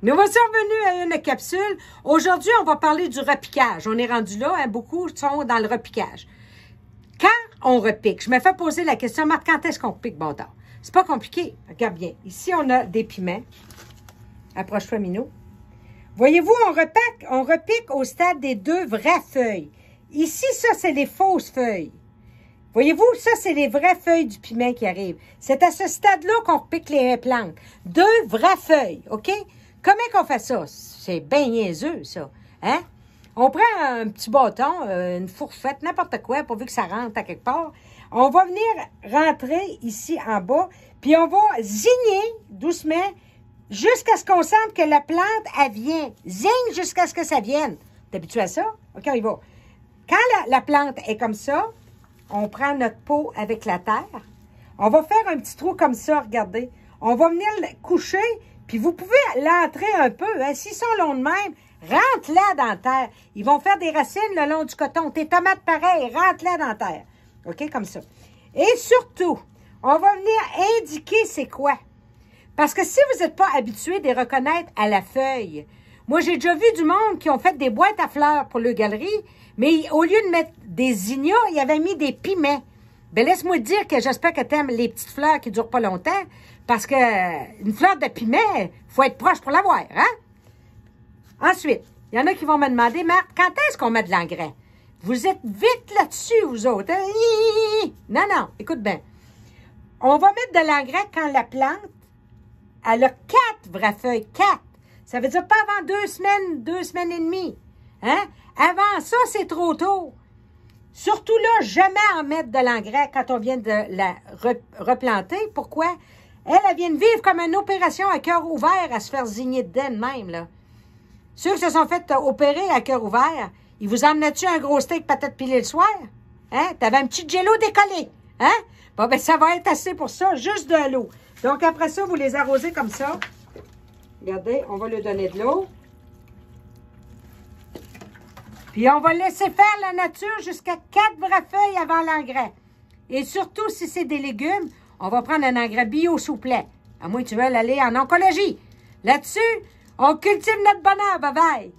Nous voici revenus à une capsule. Aujourd'hui, on va parler du repiquage. On est rendu là, hein. beaucoup sont dans le repiquage. Quand on repique, je me fais poser la question, Marc, quand est-ce qu'on pique bon Ce C'est pas compliqué. Regarde bien. Ici, on a des piments. Approche-toi, Voyez-vous, on repique, on repique au stade des deux vraies feuilles. Ici, ça, c'est les fausses feuilles. Voyez-vous, ça, c'est les vraies feuilles du piment qui arrivent. C'est à ce stade-là qu'on repique les plantes. Deux vraies feuilles, OK? Comment qu'on fait ça? C'est bien niaiseux, ça. Hein? On prend un petit bâton, euh, une fourchette, n'importe quoi, pourvu que ça rentre à quelque part. On va venir rentrer ici en bas, puis on va zigner doucement jusqu'à ce qu'on sente que la plante, elle vient. Zigne jusqu'à ce que ça vienne. T'es habitué à ça? OK, on y va. Quand la, plante est comme ça, on prend notre pot avec la terre. On va faire un petit trou comme ça, regardez. On va venir le coucher puis vous pouvez l'entrer un peu, hein, s'ils sont longs de même, rentre-la dans terre. Ils vont faire des racines le long du coton. Tes tomates, pareil, rentre-la dans terre. OK, comme ça. Et surtout, on va venir indiquer c'est quoi. Parce que si vous n'êtes pas habitué de les reconnaître à la feuille, moi, j'ai déjà vu du monde qui ont fait des boîtes à fleurs pour le galerie, mais au lieu de mettre des ignas, ils avaient mis des piments. Ben laisse-moi dire que j'espère que aimes les petites fleurs qui durent pas longtemps, parce que euh, une fleur de il faut être proche pour l'avoir, hein? Ensuite, il y en a qui vont me demander, Marthe, quand est-ce qu'on met de l'engrais? Vous êtes vite là-dessus, vous autres. Hein? Non, non, écoute bien. On va mettre de l'engrais quand la plante, elle a quatre vraies feuilles, quatre. Ça veut dire pas avant deux semaines, deux semaines et demie. Hein? Avant ça, c'est trop tôt. Surtout là, jamais en mettre de l'engrais quand on vient de la replanter. Pourquoi? Elle, elle vient de vivre comme une opération à cœur ouvert à se faire zigner d'elle-même. Là. Ceux qui se sont fait opérer à cœur ouvert, ils vous emmenaient-tu un gros steak patate pilée le soir? Hein? T'avais un petit jello décollé. Hein? Bon, ben, ça va être assez pour ça, juste de l'eau. Donc, après ça, vous les arrosez comme ça. Regardez, on va lui donner de l'eau. Et on va laisser faire la nature jusqu'à quatre vraies feuilles avant l'engrais. Et surtout, si c'est des légumes, on va prendre un engrais bio souplet. À moins que tu veux aller en oncologie. Là-dessus, on cultive notre bonheur, bye bye!